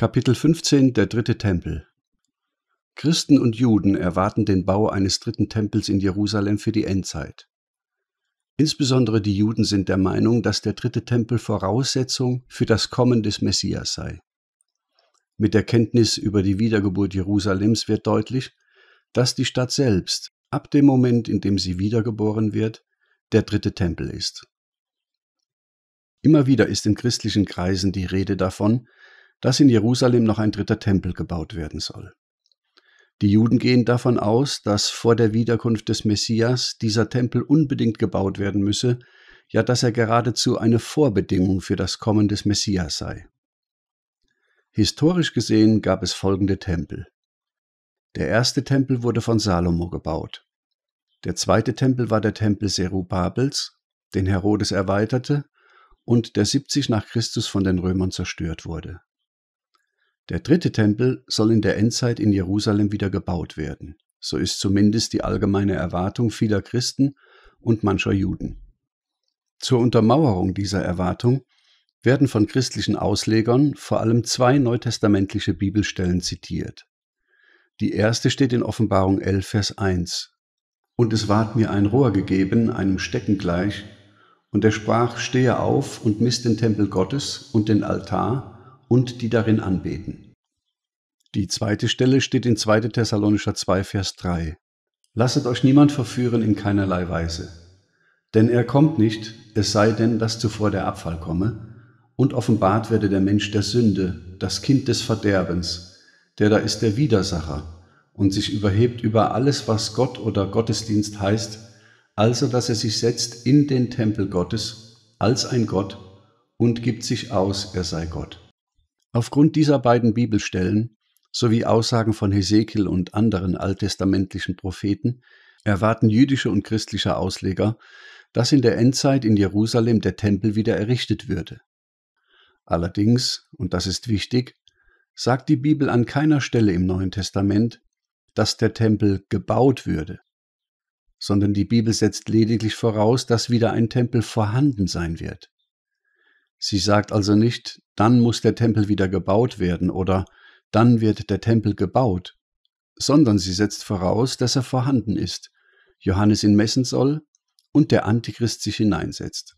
Kapitel 15 Der dritte Tempel Christen und Juden erwarten den Bau eines dritten Tempels in Jerusalem für die Endzeit. Insbesondere die Juden sind der Meinung, dass der dritte Tempel Voraussetzung für das Kommen des Messias sei. Mit der Kenntnis über die Wiedergeburt Jerusalems wird deutlich, dass die Stadt selbst, ab dem Moment, in dem sie wiedergeboren wird, der dritte Tempel ist. Immer wieder ist in christlichen Kreisen die Rede davon, dass in Jerusalem noch ein dritter Tempel gebaut werden soll. Die Juden gehen davon aus, dass vor der Wiederkunft des Messias dieser Tempel unbedingt gebaut werden müsse, ja dass er geradezu eine Vorbedingung für das Kommen des Messias sei. Historisch gesehen gab es folgende Tempel. Der erste Tempel wurde von Salomo gebaut. Der zweite Tempel war der Tempel Serubabels, den Herodes erweiterte und der 70 nach Christus von den Römern zerstört wurde. Der dritte Tempel soll in der Endzeit in Jerusalem wieder gebaut werden. So ist zumindest die allgemeine Erwartung vieler Christen und mancher Juden. Zur Untermauerung dieser Erwartung werden von christlichen Auslegern vor allem zwei neutestamentliche Bibelstellen zitiert. Die erste steht in Offenbarung 11, Vers 1. Und es ward mir ein Rohr gegeben, einem Stecken gleich, und er sprach, stehe auf und misst den Tempel Gottes und den Altar und die darin anbeten. Die zweite Stelle steht in 2. Thessalonischer 2, Vers 3. Lasset euch niemand verführen in keinerlei Weise. Denn er kommt nicht, es sei denn, dass zuvor der Abfall komme, und offenbart werde der Mensch der Sünde, das Kind des Verderbens, der da ist der Widersacher und sich überhebt über alles, was Gott oder Gottesdienst heißt, also dass er sich setzt in den Tempel Gottes als ein Gott und gibt sich aus, er sei Gott. Aufgrund dieser beiden Bibelstellen sowie Aussagen von Hesekiel und anderen alttestamentlichen Propheten erwarten jüdische und christliche Ausleger, dass in der Endzeit in Jerusalem der Tempel wieder errichtet würde. Allerdings, und das ist wichtig, sagt die Bibel an keiner Stelle im Neuen Testament, dass der Tempel gebaut würde, sondern die Bibel setzt lediglich voraus, dass wieder ein Tempel vorhanden sein wird. Sie sagt also nicht, dann muss der Tempel wieder gebaut werden oder dann wird der Tempel gebaut, sondern sie setzt voraus, dass er vorhanden ist, Johannes ihn messen soll und der Antichrist sich hineinsetzt.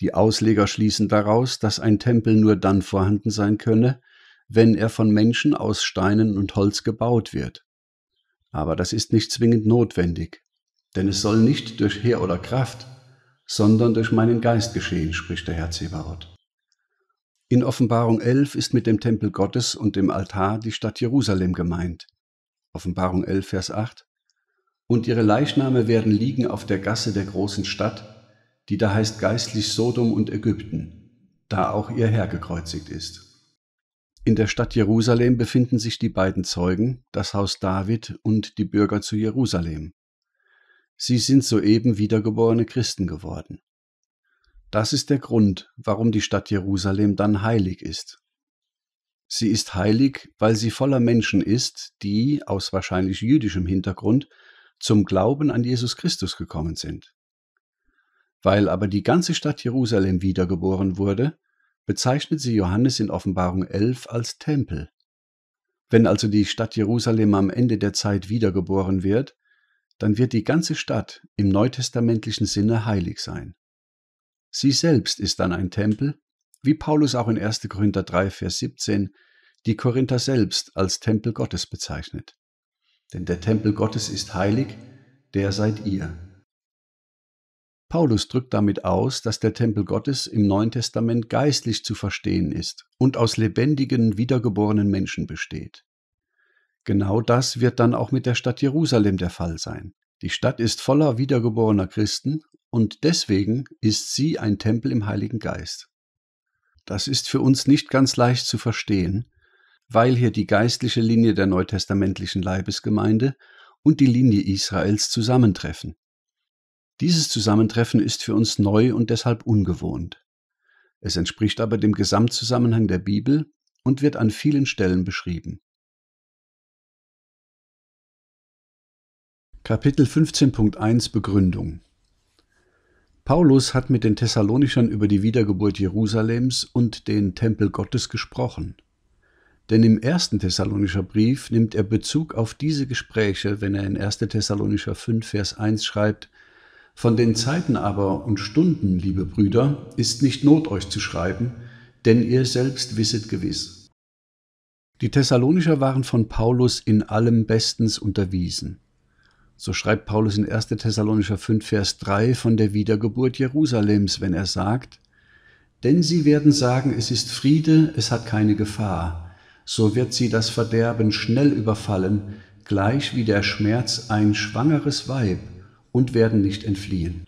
Die Ausleger schließen daraus, dass ein Tempel nur dann vorhanden sein könne, wenn er von Menschen aus Steinen und Holz gebaut wird. Aber das ist nicht zwingend notwendig, denn es soll nicht durch Heer oder Kraft, sondern durch meinen Geist geschehen, spricht der Herr Zebaoth. In Offenbarung 11 ist mit dem Tempel Gottes und dem Altar die Stadt Jerusalem gemeint. Offenbarung 11, Vers 8. Und ihre Leichname werden liegen auf der Gasse der großen Stadt, die da heißt geistlich Sodom und Ägypten, da auch ihr Herr gekreuzigt ist. In der Stadt Jerusalem befinden sich die beiden Zeugen, das Haus David und die Bürger zu Jerusalem. Sie sind soeben wiedergeborene Christen geworden. Das ist der Grund, warum die Stadt Jerusalem dann heilig ist. Sie ist heilig, weil sie voller Menschen ist, die, aus wahrscheinlich jüdischem Hintergrund, zum Glauben an Jesus Christus gekommen sind. Weil aber die ganze Stadt Jerusalem wiedergeboren wurde, bezeichnet sie Johannes in Offenbarung 11 als Tempel. Wenn also die Stadt Jerusalem am Ende der Zeit wiedergeboren wird, dann wird die ganze Stadt im neutestamentlichen Sinne heilig sein. Sie selbst ist dann ein Tempel, wie Paulus auch in 1. Korinther 3, Vers 17 die Korinther selbst als Tempel Gottes bezeichnet. Denn der Tempel Gottes ist heilig, der seid ihr. Paulus drückt damit aus, dass der Tempel Gottes im Neuen Testament geistlich zu verstehen ist und aus lebendigen, wiedergeborenen Menschen besteht. Genau das wird dann auch mit der Stadt Jerusalem der Fall sein. Die Stadt ist voller wiedergeborener Christen und deswegen ist sie ein Tempel im Heiligen Geist. Das ist für uns nicht ganz leicht zu verstehen, weil hier die geistliche Linie der neutestamentlichen Leibesgemeinde und die Linie Israels zusammentreffen. Dieses Zusammentreffen ist für uns neu und deshalb ungewohnt. Es entspricht aber dem Gesamtzusammenhang der Bibel und wird an vielen Stellen beschrieben. Kapitel 15.1 Begründung Paulus hat mit den Thessalonichern über die Wiedergeburt Jerusalems und den Tempel Gottes gesprochen. Denn im ersten Thessalonischer Brief nimmt er Bezug auf diese Gespräche, wenn er in 1. Thessalonischer 5, Vers 1 schreibt, Von den Zeiten aber und Stunden, liebe Brüder, ist nicht Not euch zu schreiben, denn ihr selbst wisset gewiss. Die Thessalonischer waren von Paulus in allem bestens unterwiesen. So schreibt Paulus in 1. Thessalonischer 5, Vers 3 von der Wiedergeburt Jerusalems, wenn er sagt, denn sie werden sagen, es ist Friede, es hat keine Gefahr. So wird sie das Verderben schnell überfallen, gleich wie der Schmerz ein schwangeres Weib, und werden nicht entfliehen.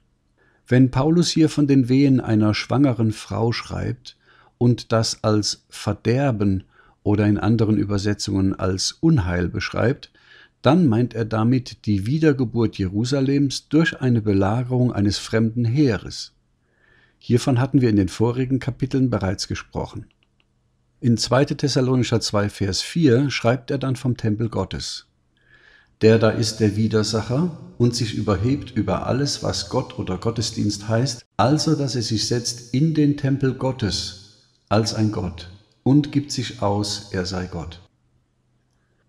Wenn Paulus hier von den Wehen einer schwangeren Frau schreibt und das als Verderben oder in anderen Übersetzungen als Unheil beschreibt, dann meint er damit die Wiedergeburt Jerusalems durch eine Belagerung eines fremden Heeres. Hiervon hatten wir in den vorigen Kapiteln bereits gesprochen. In 2. Thessalonischer 2, Vers 4 schreibt er dann vom Tempel Gottes. Der da ist der Widersacher und sich überhebt über alles, was Gott oder Gottesdienst heißt, also dass er sich setzt in den Tempel Gottes als ein Gott und gibt sich aus, er sei Gott.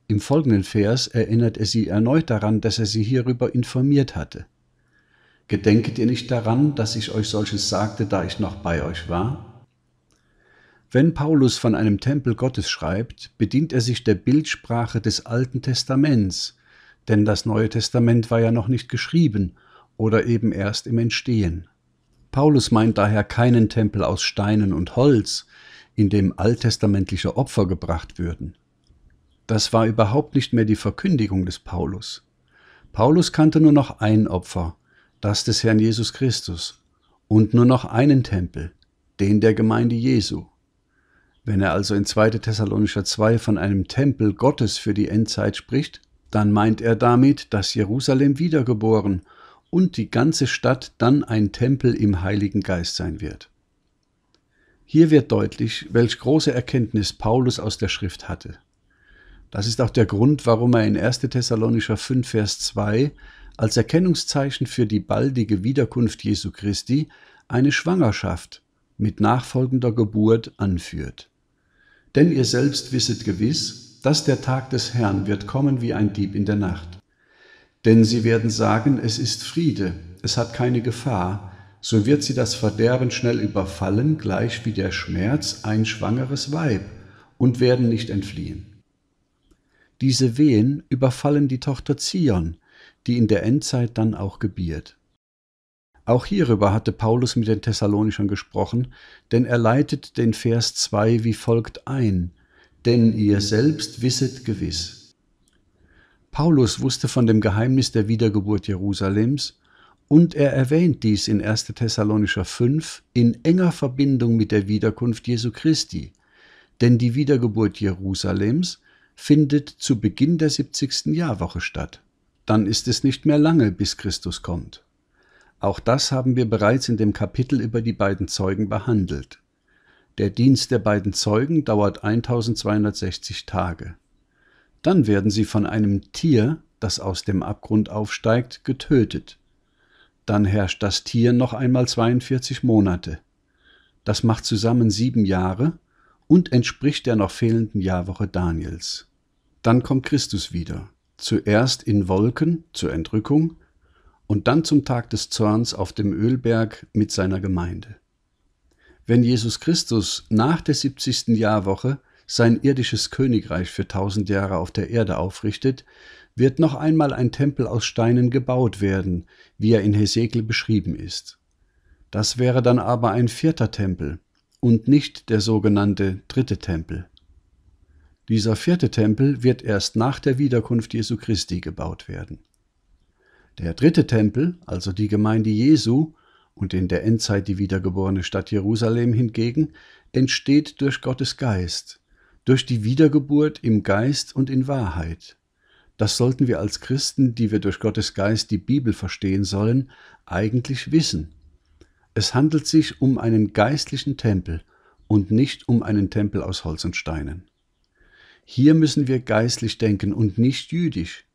Im folgenden Vers erinnert er sie erneut daran, dass er sie hierüber informiert hatte. Gedenket ihr nicht daran, dass ich euch solches sagte, da ich noch bei euch war? Wenn Paulus von einem Tempel Gottes schreibt, bedient er sich der Bildsprache des Alten Testaments, denn das Neue Testament war ja noch nicht geschrieben oder eben erst im Entstehen. Paulus meint daher keinen Tempel aus Steinen und Holz, in dem alttestamentliche Opfer gebracht würden. Das war überhaupt nicht mehr die Verkündigung des Paulus. Paulus kannte nur noch ein Opfer, das des Herrn Jesus Christus, und nur noch einen Tempel, den der Gemeinde Jesu. Wenn er also in 2. Thessalonischer 2 von einem Tempel Gottes für die Endzeit spricht, dann meint er damit, dass Jerusalem wiedergeboren und die ganze Stadt dann ein Tempel im Heiligen Geist sein wird. Hier wird deutlich, welch große Erkenntnis Paulus aus der Schrift hatte. Das ist auch der Grund, warum er in 1. Thessalonischer 5, Vers 2 als Erkennungszeichen für die baldige Wiederkunft Jesu Christi eine Schwangerschaft mit nachfolgender Geburt anführt. Denn ihr selbst wisset gewiss, dass der Tag des Herrn wird kommen wie ein Dieb in der Nacht. Denn sie werden sagen, es ist Friede, es hat keine Gefahr, so wird sie das Verderben schnell überfallen, gleich wie der Schmerz ein schwangeres Weib, und werden nicht entfliehen. Diese Wehen überfallen die Tochter Zion, die in der Endzeit dann auch gebiert. Auch hierüber hatte Paulus mit den Thessalonischern gesprochen, denn er leitet den Vers 2 wie folgt ein, denn ihr selbst wisset gewiss. Paulus wusste von dem Geheimnis der Wiedergeburt Jerusalems, und er erwähnt dies in 1. Thessalonischer 5 in enger Verbindung mit der Wiederkunft Jesu Christi, denn die Wiedergeburt Jerusalems findet zu Beginn der 70. Jahrwoche statt. Dann ist es nicht mehr lange, bis Christus kommt. Auch das haben wir bereits in dem Kapitel über die beiden Zeugen behandelt. Der Dienst der beiden Zeugen dauert 1260 Tage. Dann werden sie von einem Tier, das aus dem Abgrund aufsteigt, getötet. Dann herrscht das Tier noch einmal 42 Monate. Das macht zusammen sieben Jahre und entspricht der noch fehlenden Jahrwoche Daniels. Dann kommt Christus wieder, zuerst in Wolken zur Entrückung und dann zum Tag des Zorns auf dem Ölberg mit seiner Gemeinde. Wenn Jesus Christus nach der 70. Jahrwoche sein irdisches Königreich für tausend Jahre auf der Erde aufrichtet, wird noch einmal ein Tempel aus Steinen gebaut werden, wie er in Hesekel beschrieben ist. Das wäre dann aber ein vierter Tempel, und nicht der sogenannte dritte Tempel. Dieser vierte Tempel wird erst nach der Wiederkunft Jesu Christi gebaut werden. Der dritte Tempel, also die Gemeinde Jesu und in der Endzeit die wiedergeborene Stadt Jerusalem hingegen, entsteht durch Gottes Geist, durch die Wiedergeburt im Geist und in Wahrheit. Das sollten wir als Christen, die wir durch Gottes Geist die Bibel verstehen sollen, eigentlich wissen. Es handelt sich um einen geistlichen Tempel und nicht um einen Tempel aus Holz und Steinen. Hier müssen wir geistlich denken und nicht jüdisch,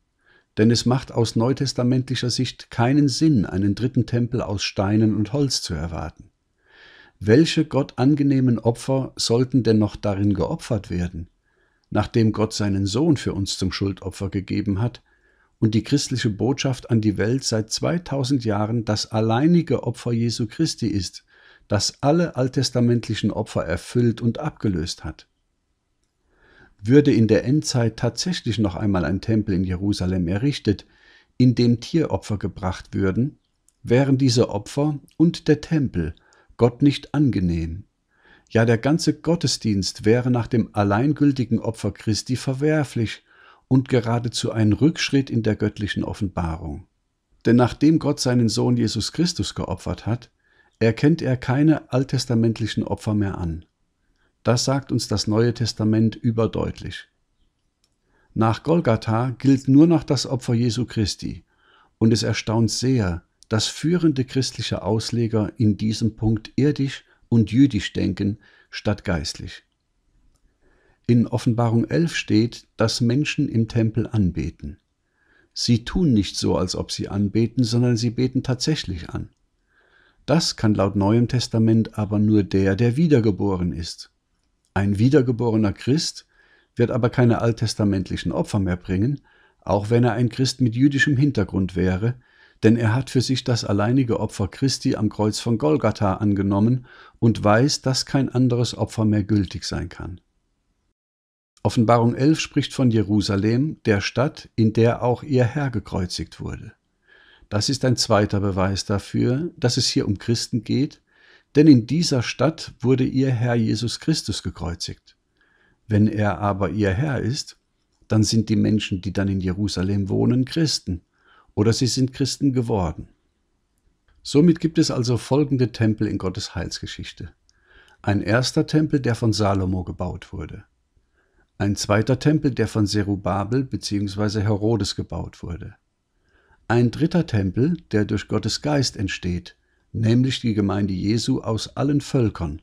denn es macht aus neutestamentlicher Sicht keinen Sinn, einen dritten Tempel aus Steinen und Holz zu erwarten. Welche Gott angenehmen Opfer sollten denn noch darin geopfert werden? Nachdem Gott seinen Sohn für uns zum Schuldopfer gegeben hat, und die christliche Botschaft an die Welt seit 2000 Jahren das alleinige Opfer Jesu Christi ist, das alle alttestamentlichen Opfer erfüllt und abgelöst hat. Würde in der Endzeit tatsächlich noch einmal ein Tempel in Jerusalem errichtet, in dem Tieropfer gebracht würden, wären diese Opfer und der Tempel Gott nicht angenehm. Ja, der ganze Gottesdienst wäre nach dem alleingültigen Opfer Christi verwerflich und geradezu ein Rückschritt in der göttlichen Offenbarung. Denn nachdem Gott seinen Sohn Jesus Christus geopfert hat, erkennt er keine alttestamentlichen Opfer mehr an. Das sagt uns das Neue Testament überdeutlich. Nach Golgatha gilt nur noch das Opfer Jesu Christi, und es erstaunt sehr, dass führende christliche Ausleger in diesem Punkt irdisch und jüdisch denken statt geistlich in Offenbarung 11 steht, dass Menschen im Tempel anbeten. Sie tun nicht so, als ob sie anbeten, sondern sie beten tatsächlich an. Das kann laut Neuem Testament aber nur der, der wiedergeboren ist. Ein wiedergeborener Christ wird aber keine alttestamentlichen Opfer mehr bringen, auch wenn er ein Christ mit jüdischem Hintergrund wäre, denn er hat für sich das alleinige Opfer Christi am Kreuz von Golgatha angenommen und weiß, dass kein anderes Opfer mehr gültig sein kann. Offenbarung 11 spricht von Jerusalem, der Stadt, in der auch ihr Herr gekreuzigt wurde. Das ist ein zweiter Beweis dafür, dass es hier um Christen geht, denn in dieser Stadt wurde ihr Herr Jesus Christus gekreuzigt. Wenn er aber ihr Herr ist, dann sind die Menschen, die dann in Jerusalem wohnen, Christen oder sie sind Christen geworden. Somit gibt es also folgende Tempel in Gottes Heilsgeschichte. Ein erster Tempel, der von Salomo gebaut wurde ein zweiter Tempel, der von Serubabel bzw. Herodes gebaut wurde. Ein dritter Tempel, der durch Gottes Geist entsteht, nämlich die Gemeinde Jesu aus allen Völkern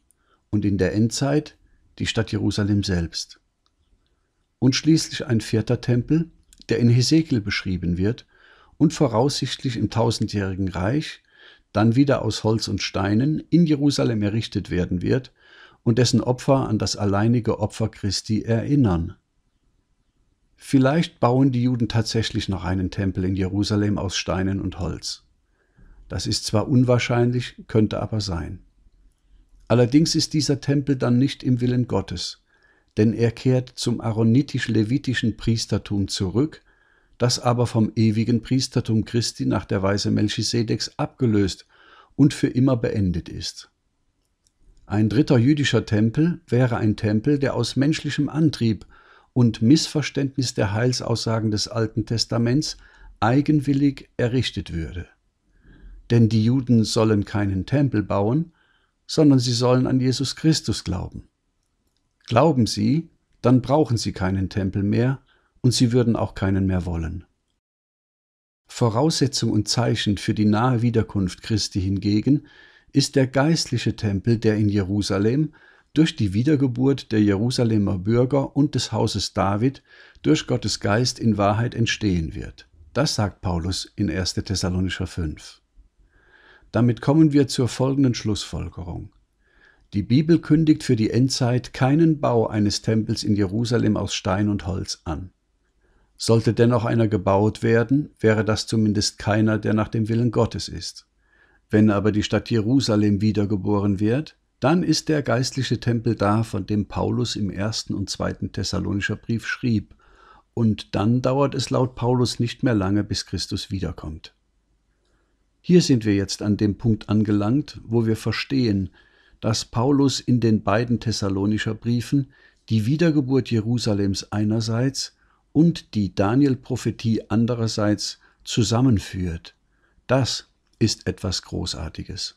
und in der Endzeit die Stadt Jerusalem selbst. Und schließlich ein vierter Tempel, der in Hesekiel beschrieben wird und voraussichtlich im tausendjährigen Reich, dann wieder aus Holz und Steinen in Jerusalem errichtet werden wird und dessen Opfer an das alleinige Opfer Christi erinnern. Vielleicht bauen die Juden tatsächlich noch einen Tempel in Jerusalem aus Steinen und Holz. Das ist zwar unwahrscheinlich, könnte aber sein. Allerdings ist dieser Tempel dann nicht im Willen Gottes, denn er kehrt zum aaronitisch-levitischen Priestertum zurück, das aber vom ewigen Priestertum Christi nach der Weise Melchisedeks abgelöst und für immer beendet ist. Ein dritter jüdischer Tempel wäre ein Tempel, der aus menschlichem Antrieb und Missverständnis der Heilsaussagen des Alten Testaments eigenwillig errichtet würde. Denn die Juden sollen keinen Tempel bauen, sondern sie sollen an Jesus Christus glauben. Glauben sie, dann brauchen sie keinen Tempel mehr und sie würden auch keinen mehr wollen. Voraussetzung und Zeichen für die nahe Wiederkunft Christi hingegen ist der geistliche Tempel, der in Jerusalem durch die Wiedergeburt der Jerusalemer Bürger und des Hauses David durch Gottes Geist in Wahrheit entstehen wird. Das sagt Paulus in 1. Thessalonischer 5. Damit kommen wir zur folgenden Schlussfolgerung. Die Bibel kündigt für die Endzeit keinen Bau eines Tempels in Jerusalem aus Stein und Holz an. Sollte dennoch einer gebaut werden, wäre das zumindest keiner, der nach dem Willen Gottes ist. Wenn aber die Stadt Jerusalem wiedergeboren wird, dann ist der geistliche Tempel da, von dem Paulus im ersten und zweiten Thessalonischer Brief schrieb, und dann dauert es laut Paulus nicht mehr lange, bis Christus wiederkommt. Hier sind wir jetzt an dem Punkt angelangt, wo wir verstehen, dass Paulus in den beiden Thessalonischer Briefen die Wiedergeburt Jerusalems einerseits und die Daniel-Prophetie andererseits zusammenführt. Das ist etwas Großartiges.